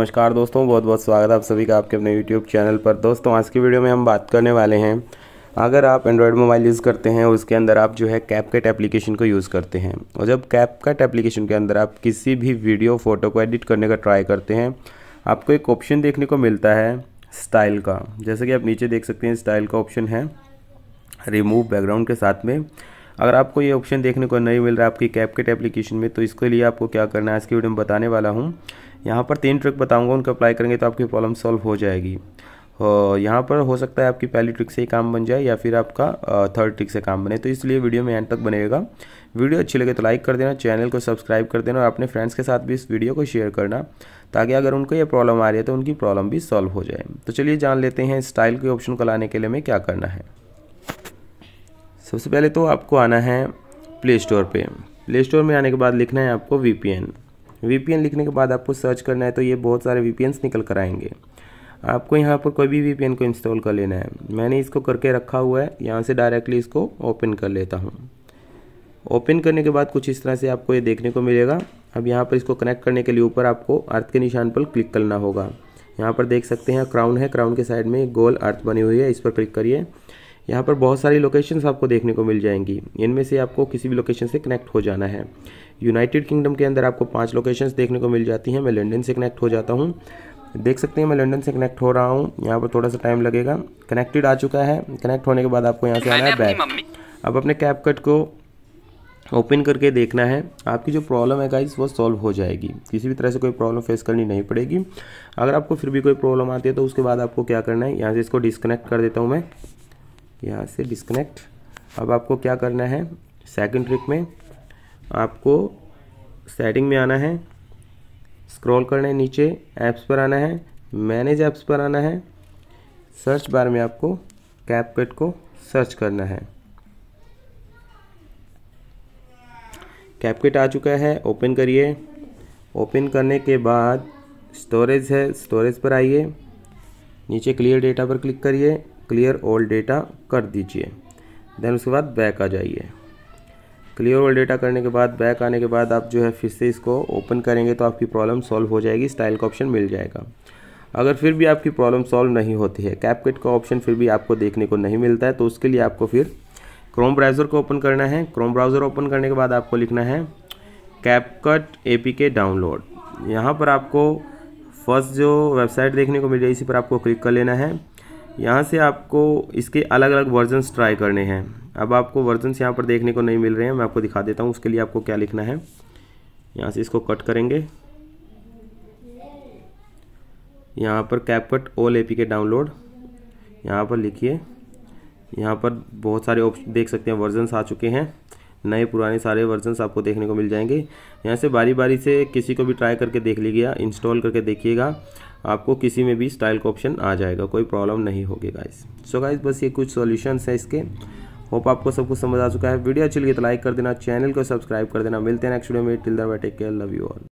नमस्कार दोस्तों बहुत बहुत स्वागत है आप सभी का आपके अपने यूट्यूब चैनल पर दोस्तों आज की वीडियो में हम बात करने वाले हैं अगर आप एंड्रॉयड मोबाइल यूज़ करते हैं उसके अंदर आप जो है कैप कट एप्लीकेशन को यूज़ करते हैं और जब कैप कट एप्लीकेशन के अंदर आप किसी भी वीडियो फ़ोटो को एडिट करने का ट्राई करते हैं आपको एक ऑप्शन देखने को मिलता है स्टाइल का जैसे कि आप नीचे देख सकते हैं स्टाइल का ऑप्शन है रिमूव बैकग्राउंड के साथ में अगर आपको ये ऑप्शन देखने को नहीं मिल रहा है आपकी कैपकेट एप्लीकेशन में तो इसके लिए आपको क्या करना है आज की वीडियो में बताने वाला हूँ यहाँ पर तीन ट्रिक बताऊँगा उनको अप्लाई करेंगे तो आपकी प्रॉब्लम सॉल्व हो जाएगी यहाँ पर हो सकता है आपकी पहली ट्रिक से ही काम बन जाए या फिर आपका थर्ड ट्रिक से काम बने तो इसलिए वीडियो में एंड तक बनेगा वीडियो अच्छी लगे तो लाइक कर देना चैनल को सब्सक्राइब कर देना और अपने फ्रेंड्स के साथ भी इस वीडियो को शेयर करना ताकि अगर उनको ये प्रॉब्लम आ रही है तो उनकी प्रॉब्लम भी सॉल्व हो जाए तो चलिए जान लेते हैं स्टाइल के ऑप्शन को लाने के लिए हमें क्या करना है सबसे पहले तो आपको आना है प्ले स्टोर पर प्ले स्टोर में आने के बाद लिखना है आपको वी पी लिखने के बाद आपको सर्च करना है तो ये बहुत सारे वी निकल कर आएंगे आपको यहाँ पर कोई भी वी को इंस्टॉल कर लेना है मैंने इसको करके रखा हुआ है यहाँ से डायरेक्टली इसको ओपन कर लेता हूँ ओपन करने के बाद कुछ इस तरह से आपको ये देखने को मिलेगा अब यहाँ पर इसको कनेक्ट करने के लिए ऊपर आपको अर्थ के निशान पर क्लिक करना होगा यहाँ पर देख सकते हैं क्राउन है क्राउन के साइड में गोल अर्थ बनी हुई है इस पर क्लिक करिए यहाँ पर बहुत सारी लोकेशंस आपको देखने को मिल जाएंगी इनमें से आपको किसी भी लोकेशन से कनेक्ट हो जाना है यूनाइटेड किंगडम के अंदर आपको पाँच लोकेशंस देखने को मिल जाती हैं मैं लंडन से कनेक्ट हो जाता हूँ देख सकते हैं मैं लंदन से कनेक्ट हो रहा हूँ यहाँ पर थोड़ा सा टाइम लगेगा कनेक्टेड आ चुका है कनेक्ट होने के बाद आपको यहाँ से आना है बैग अब अपने कैप कट को ओपन करके देखना है आपकी जो प्रॉब्लम है गाइस वो सॉल्व हो जाएगी किसी भी तरह से कोई प्रॉब्लम फेस करनी नहीं पड़ेगी अगर आपको फिर भी कोई प्रॉब्लम आती है तो उसके बाद आपको क्या करना है यहाँ से इसको डिसकनेक्ट कर देता हूँ मैं यहाँ से डिस्कनेक्ट अब आपको क्या करना है सेकंड ट्रिक में आपको सेटिंग में आना है स्क्रॉल करना है नीचे ऐप्स पर आना है मैनेज ऐप्स पर आना है सर्च बार में आपको कैपकट को सर्च करना है कैपकट आ चुका है ओपन करिए ओपन करने के बाद स्टोरेज है स्टोरेज पर आइए नीचे क्लियर डेटा पर क्लिक करिए क्लियर ऑल डेटा कर दीजिए देन उसके बाद बैक आ जाइए क्लियर ऑल डेटा करने के बाद बैक आने के बाद आप जो है फिर से इसको ओपन करेंगे तो आपकी प्रॉब्लम सॉल्व हो जाएगी स्टाइल का ऑप्शन मिल जाएगा अगर फिर भी आपकी प्रॉब्लम सॉल्व नहीं होती है कैपकेट का ऑप्शन फिर भी आपको देखने को नहीं मिलता है तो उसके लिए आपको फिर क्रोम ब्राउज़र को ओपन करना है क्रोम ब्राउज़र ओपन करने के बाद आपको लिखना है कैपकट ए डाउनलोड यहाँ पर आपको फर्स्ट जो वेबसाइट देखने को मिल रही है इसी पर आपको क्लिक कर लेना है यहाँ से आपको इसके अलग अलग वर्जन्स ट्राई करने हैं अब आपको वर्जन्स यहाँ पर देखने को नहीं मिल रहे हैं मैं आपको दिखा देता हूँ उसके लिए आपको क्या लिखना है यहाँ से इसको कट करेंगे यहाँ पर कैपकट ओल ए के डाउनलोड यहाँ पर लिखिए यहाँ पर बहुत सारे ऑप्शन देख सकते हैं वर्जन्स आ चुके हैं नए पुराने सारे वर्जन्स आपको देखने को मिल जाएंगे यहाँ से बारी बारी से किसी को भी ट्राई करके देख लीजिएगा इंस्टॉल करके देखिएगा आपको किसी में भी स्टाइल का ऑप्शन आ जाएगा कोई प्रॉब्लम नहीं होगी गाइस सो गाइस बस ये कुछ सॉल्यूशंस हैं इसके होप आपको सब कुछ समझ आ चुका है वीडियो अच्छी लगी तो लाइक कर देना चैनल को सब्सक्राइब कर देना मिलते हैं नेक्स्ट वीडियो में till then take care love you all